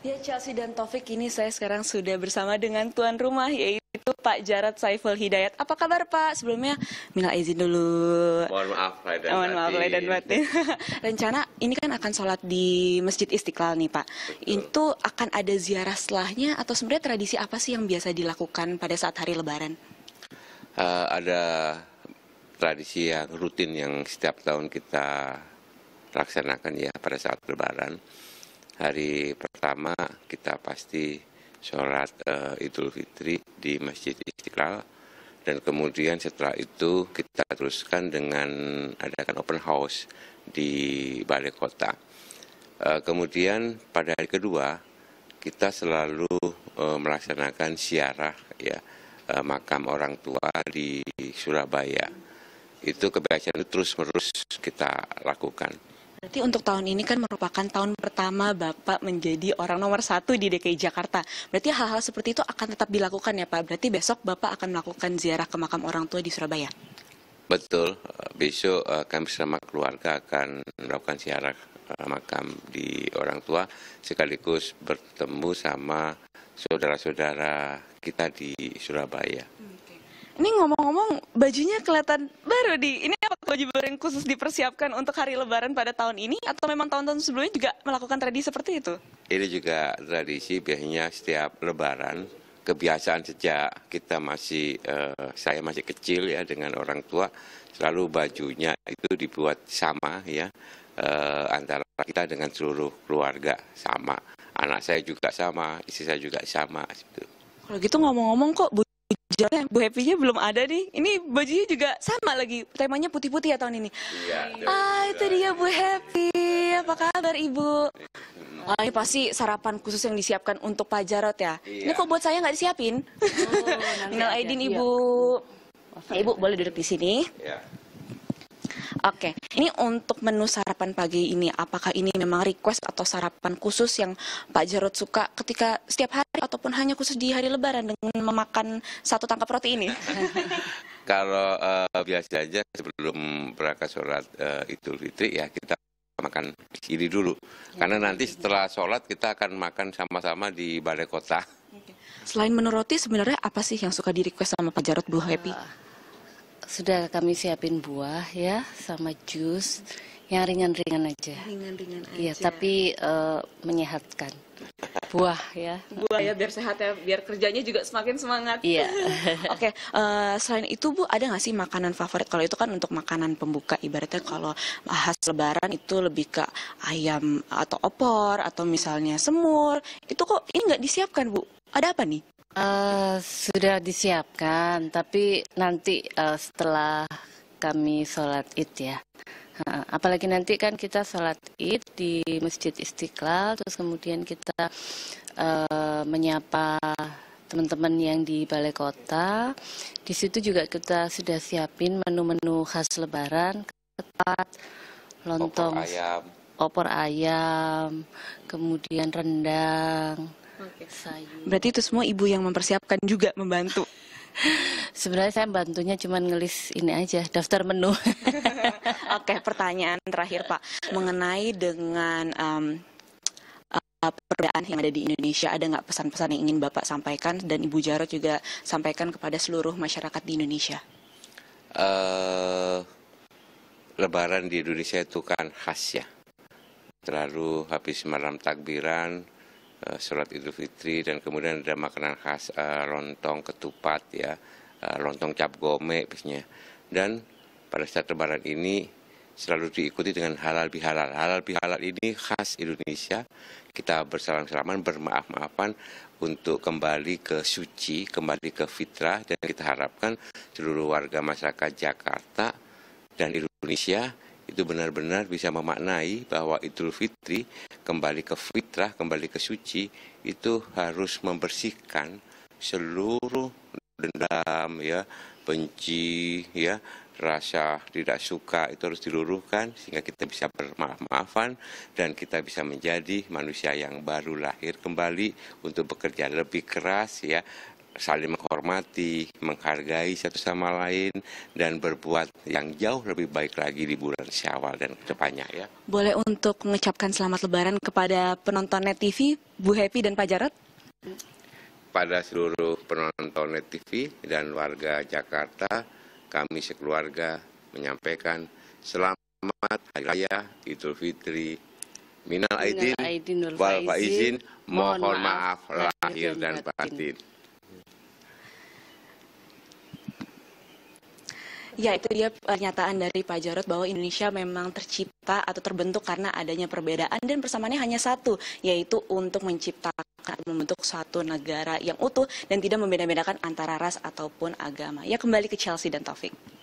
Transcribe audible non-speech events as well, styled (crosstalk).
Ya Chelsea dan Taufik ini saya sekarang sudah bersama dengan tuan rumah yaitu Pak Jarad Saiful Hidayat. Apa kabar Pak? Sebelumnya minal izin dulu. Mohon maaf Pak dan Mohon maaf Pak dan batin. (laughs) Rencana ini kan akan sholat di Masjid Istiqlal nih Pak. Betul. Itu akan ada ziarah setelahnya atau sebenarnya tradisi apa sih yang biasa dilakukan pada saat hari Lebaran? Uh, ada tradisi yang rutin yang setiap tahun kita laksanakan ya pada saat Lebaran hari pertama kita pasti sholat uh, Idul Fitri di Masjid Istiqlal dan kemudian setelah itu kita teruskan dengan adakan open house di balai kota. Eh, kemudian pada hari kedua kita selalu eh, melaksanakan siarah ya makam orang tua di Surabaya. Itu kebiasaan itu terus-menerus kita lakukan. Berarti untuk tahun ini kan merupakan tahun pertama Bapak menjadi orang nomor satu di DKI Jakarta. Berarti hal-hal seperti itu akan tetap dilakukan ya Pak? Berarti besok Bapak akan melakukan ziarah ke makam orang tua di Surabaya? Betul, besok eh, kami bersama keluarga akan melakukan ziarah eh, makam di orang tua sekaligus bertemu sama saudara-saudara kita di Surabaya. Ini ngomong-ngomong bajunya kelihatan baru di ini apa baju baru yang khusus dipersiapkan untuk hari lebaran pada tahun ini atau memang tahun-tahun sebelumnya juga melakukan tradisi seperti itu? Ini juga tradisi biasanya setiap lebaran kebiasaan sejak kita masih uh, saya masih kecil ya dengan orang tua selalu bajunya itu dibuat sama ya uh, antara kita dengan seluruh keluarga sama anak saya juga sama istri saya juga sama gitu. Kalau gitu ngomong-ngomong kok bu? jalan Bu Happy-nya belum ada nih. Ini bajunya juga sama lagi. Temanya putih-putih ya tahun ini. Iya. Ah, itu dia Bu Happy. Apa kabar Ibu? Wah, ah, ini pasti sarapan khusus yang disiapkan untuk Pak Jarot ya. Iya. Ini kok buat saya nggak disiapin? Oh, Nel Aidin Ibu. Ya, Ibu boleh duduk di sini. Iya. Oke, okay. ini untuk menu sarapan pagi ini, apakah ini memang request atau sarapan khusus yang Pak Jarod suka ketika setiap hari ataupun hanya khusus di hari Lebaran dengan memakan satu tangkap roti ini? (laughs) Kalau uh, eh, biasa aja sebelum berangkat sholat uh, Idul Fitri ya kita makan ini dulu, ya, karena nanti setelah sholat kita akan makan sama-sama di balai kota. Selain menu roti, sebenarnya apa sih yang suka di request sama Pak Jarod Bu Happy? Uh sudah kami siapin buah ya sama jus yang ringan-ringan aja. Ringan-ringan iya, aja. Iya, tapi uh, menyehatkan. Buah ya. Buah ya biar sehat ya, biar kerjanya juga semakin semangat. Iya. (laughs) Oke, okay. Eh, selain itu Bu ada nggak sih makanan favorit? Kalau itu kan untuk makanan pembuka ibaratnya kalau khas lebaran itu lebih ke ayam atau opor atau misalnya semur. Itu kok ini nggak disiapkan Bu? Ada apa nih? Eh, sudah disiapkan, tapi nanti uh, setelah kami sholat id ya. apalagi nanti kan kita sholat id di Masjid Istiqlal, terus kemudian kita uh, menyapa teman-teman yang di Balai Kota. Di situ juga kita sudah siapin menu-menu khas Lebaran, ketupat, lontong, opor ayam, opor ayam kemudian rendang Berarti itu semua ibu yang mempersiapkan juga membantu. Sebenarnya saya bantunya cuma ngelis ini aja, daftar menu. (laughs) Oke, pertanyaan terakhir Pak, mengenai dengan um, uh, perbedaan yang ada di Indonesia, ada nggak pesan-pesan yang ingin Bapak sampaikan dan Ibu Jarot juga sampaikan kepada seluruh masyarakat di Indonesia? Uh, lebaran di Indonesia itu kan khas ya, terlalu habis malam takbiran, Eh, sholat Idul Fitri dan kemudian ada makanan khas uh, lontong ketupat ya, uh, lontong cap gome biasanya. Dan pada saat lebaran ini selalu diikuti dengan halal bihalal. Halal bihalal ini khas Indonesia. Kita bersalam-salaman, bermaaf-maafan untuk kembali ke suci, kembali ke fitrah dan kita harapkan seluruh warga masyarakat Jakarta dan Indonesia itu benar-benar bisa memaknai bahwa Idul Fitri kembali ke fitrah, kembali ke suci itu harus membersihkan seluruh dendam ya, benci ya, rasa tidak suka itu harus diluruhkan sehingga kita bisa bermaaf-maafan dan kita bisa menjadi manusia yang baru lahir kembali untuk bekerja lebih keras ya saling menghormati, menghargai satu sama lain, dan berbuat yang jauh lebih baik lagi di bulan Syawal dan kedepannya ya. Boleh untuk mengucapkan selamat Lebaran kepada penonton Net TV, Bu Happy dan Pak Jarot? Pada seluruh penonton Net TV dan warga Jakarta, kami sekeluarga menyampaikan selamat Hari Raya Idul Fitri Minal Aidin, wal Faizin, mohon maaf lahir dan batin. Ya, itu dia pernyataan eh, dari Pak Jarod bahwa Indonesia memang tercipta atau terbentuk karena adanya perbedaan dan persamaannya hanya satu, yaitu untuk menciptakan membentuk suatu negara yang utuh dan tidak membeda-bedakan antara ras ataupun agama. Ya, kembali ke Chelsea dan Taufik.